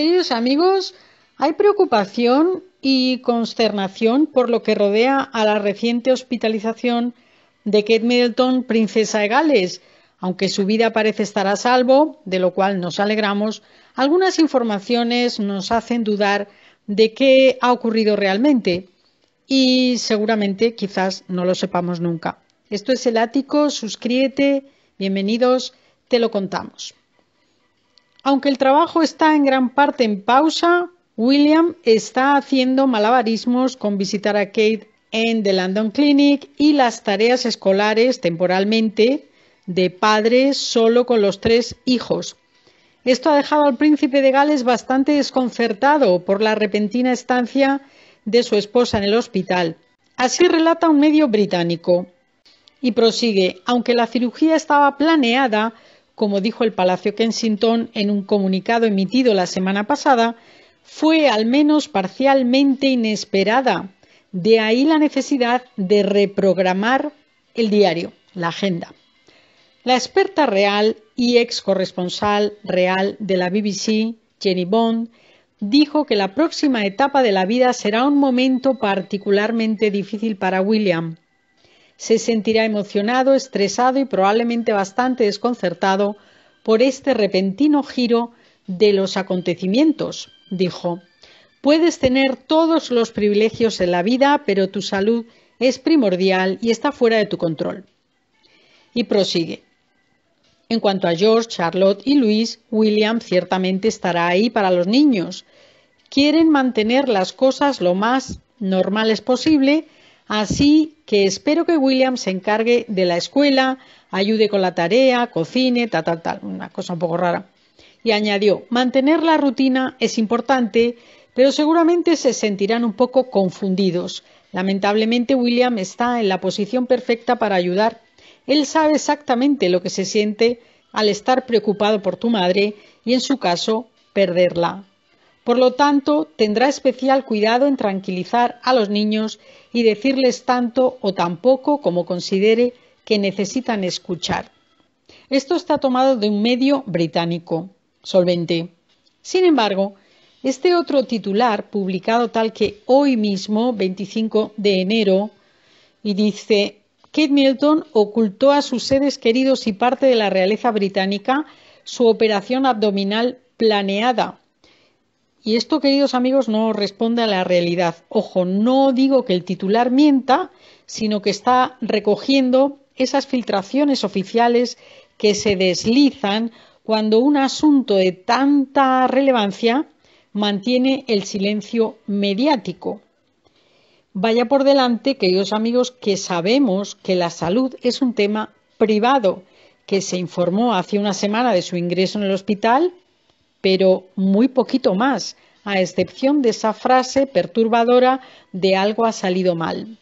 Queridos amigos, hay preocupación y consternación por lo que rodea a la reciente hospitalización de Kate Middleton, princesa de Gales. Aunque su vida parece estar a salvo, de lo cual nos alegramos, algunas informaciones nos hacen dudar de qué ha ocurrido realmente y seguramente quizás no lo sepamos nunca. Esto es el ático, suscríbete, bienvenidos, te lo contamos. Aunque el trabajo está en gran parte en pausa, William está haciendo malabarismos con visitar a Kate en The London Clinic y las tareas escolares temporalmente de padre solo con los tres hijos. Esto ha dejado al príncipe de Gales bastante desconcertado por la repentina estancia de su esposa en el hospital. Así relata un medio británico. Y prosigue, aunque la cirugía estaba planeada, como dijo el Palacio Kensington en un comunicado emitido la semana pasada, fue al menos parcialmente inesperada. De ahí la necesidad de reprogramar el diario, la agenda. La experta real y ex corresponsal real de la BBC, Jenny Bond, dijo que la próxima etapa de la vida será un momento particularmente difícil para William, se sentirá emocionado, estresado y probablemente bastante desconcertado por este repentino giro de los acontecimientos, dijo. Puedes tener todos los privilegios en la vida, pero tu salud es primordial y está fuera de tu control. Y prosigue. En cuanto a George, Charlotte y Luis, William ciertamente estará ahí para los niños. Quieren mantener las cosas lo más normales posible Así que espero que William se encargue de la escuela, ayude con la tarea, cocine, tal, tal, tal, una cosa un poco rara. Y añadió, mantener la rutina es importante, pero seguramente se sentirán un poco confundidos. Lamentablemente William está en la posición perfecta para ayudar. Él sabe exactamente lo que se siente al estar preocupado por tu madre y en su caso perderla. Por lo tanto, tendrá especial cuidado en tranquilizar a los niños y decirles tanto o tan poco como considere que necesitan escuchar. Esto está tomado de un medio británico, Solvente. Sin embargo, este otro titular, publicado tal que hoy mismo, 25 de enero, y dice, Kate Milton ocultó a sus seres queridos y parte de la realeza británica su operación abdominal planeada y esto, queridos amigos, no responde a la realidad. Ojo, no digo que el titular mienta, sino que está recogiendo esas filtraciones oficiales que se deslizan cuando un asunto de tanta relevancia mantiene el silencio mediático. Vaya por delante, queridos amigos, que sabemos que la salud es un tema privado, que se informó hace una semana de su ingreso en el hospital pero muy poquito más, a excepción de esa frase perturbadora de algo ha salido mal.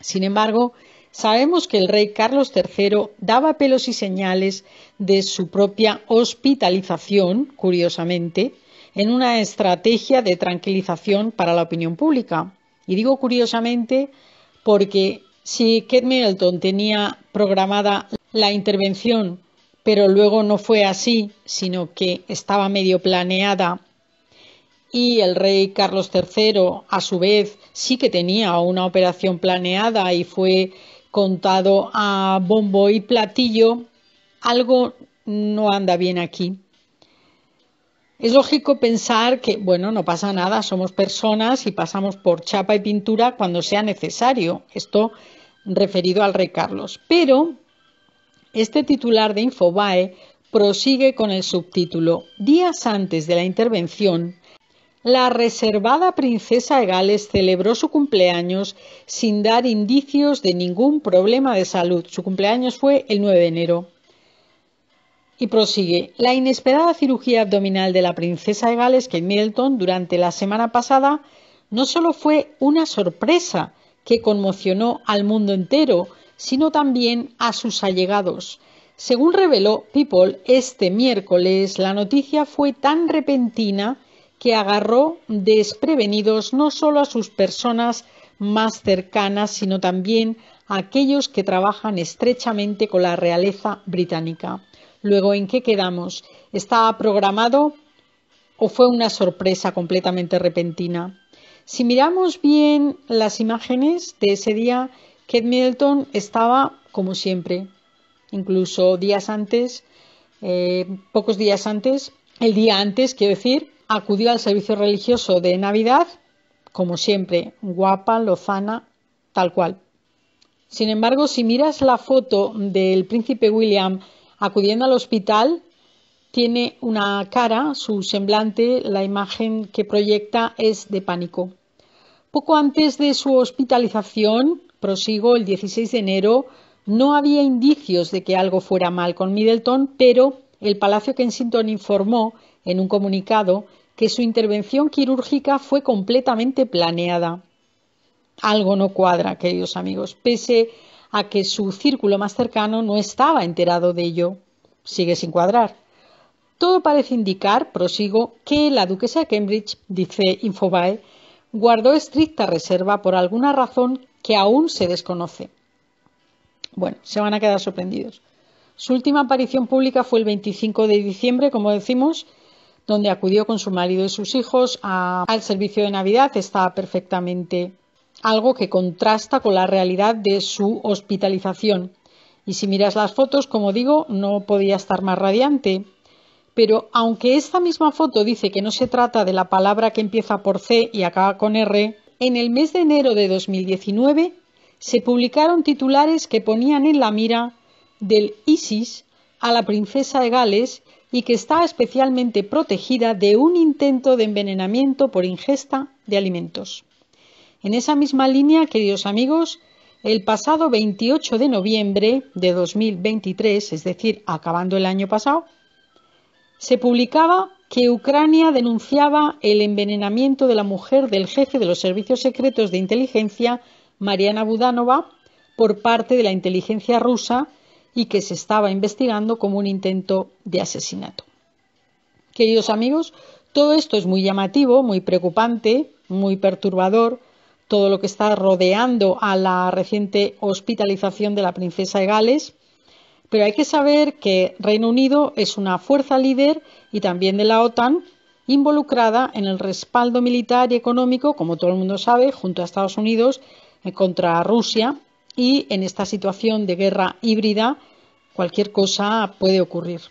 Sin embargo, sabemos que el rey Carlos III daba pelos y señales de su propia hospitalización, curiosamente, en una estrategia de tranquilización para la opinión pública. Y digo curiosamente porque si Kate Middleton tenía programada la intervención pero luego no fue así, sino que estaba medio planeada y el rey Carlos III, a su vez, sí que tenía una operación planeada y fue contado a bombo y platillo, algo no anda bien aquí. Es lógico pensar que, bueno, no pasa nada, somos personas y pasamos por chapa y pintura cuando sea necesario, esto referido al rey Carlos. Pero este titular de Infobae prosigue con el subtítulo Días antes de la intervención, la reservada princesa de Gales celebró su cumpleaños sin dar indicios de ningún problema de salud. Su cumpleaños fue el 9 de enero. Y prosigue, la inesperada cirugía abdominal de la princesa de Gales Kate Middleton durante la semana pasada no solo fue una sorpresa que conmocionó al mundo entero, sino también a sus allegados. Según reveló People este miércoles, la noticia fue tan repentina que agarró desprevenidos no solo a sus personas más cercanas, sino también a aquellos que trabajan estrechamente con la realeza británica. Luego, ¿en qué quedamos? ¿Estaba programado o fue una sorpresa completamente repentina? Si miramos bien las imágenes de ese día, Kate Middleton estaba como siempre, incluso días antes, eh, pocos días antes, el día antes, quiero decir, acudió al servicio religioso de Navidad, como siempre, guapa, lozana, tal cual. Sin embargo, si miras la foto del príncipe William acudiendo al hospital, tiene una cara, su semblante, la imagen que proyecta es de pánico. Poco antes de su hospitalización, prosigo el 16 de enero, no había indicios de que algo fuera mal con Middleton, pero el Palacio Kensington informó en un comunicado que su intervención quirúrgica fue completamente planeada. Algo no cuadra, queridos amigos, pese a que su círculo más cercano no estaba enterado de ello. Sigue sin cuadrar. Todo parece indicar, prosigo, que la duquesa de Cambridge, dice Infobae, guardó estricta reserva por alguna razón que aún se desconoce. Bueno, se van a quedar sorprendidos. Su última aparición pública fue el 25 de diciembre, como decimos, donde acudió con su marido y sus hijos al servicio de Navidad. Está perfectamente algo que contrasta con la realidad de su hospitalización. Y si miras las fotos, como digo, no podía estar más radiante. Pero aunque esta misma foto dice que no se trata de la palabra que empieza por C y acaba con R, en el mes de enero de 2019 se publicaron titulares que ponían en la mira del ISIS a la princesa de Gales y que está especialmente protegida de un intento de envenenamiento por ingesta de alimentos. En esa misma línea, queridos amigos, el pasado 28 de noviembre de 2023, es decir, acabando el año pasado, se publicaba que Ucrania denunciaba el envenenamiento de la mujer del jefe de los servicios secretos de inteligencia, Mariana Budanova, por parte de la inteligencia rusa y que se estaba investigando como un intento de asesinato. Queridos amigos, todo esto es muy llamativo, muy preocupante, muy perturbador, todo lo que está rodeando a la reciente hospitalización de la princesa de Gales pero hay que saber que Reino Unido es una fuerza líder y también de la OTAN involucrada en el respaldo militar y económico, como todo el mundo sabe, junto a Estados Unidos eh, contra Rusia y en esta situación de guerra híbrida cualquier cosa puede ocurrir.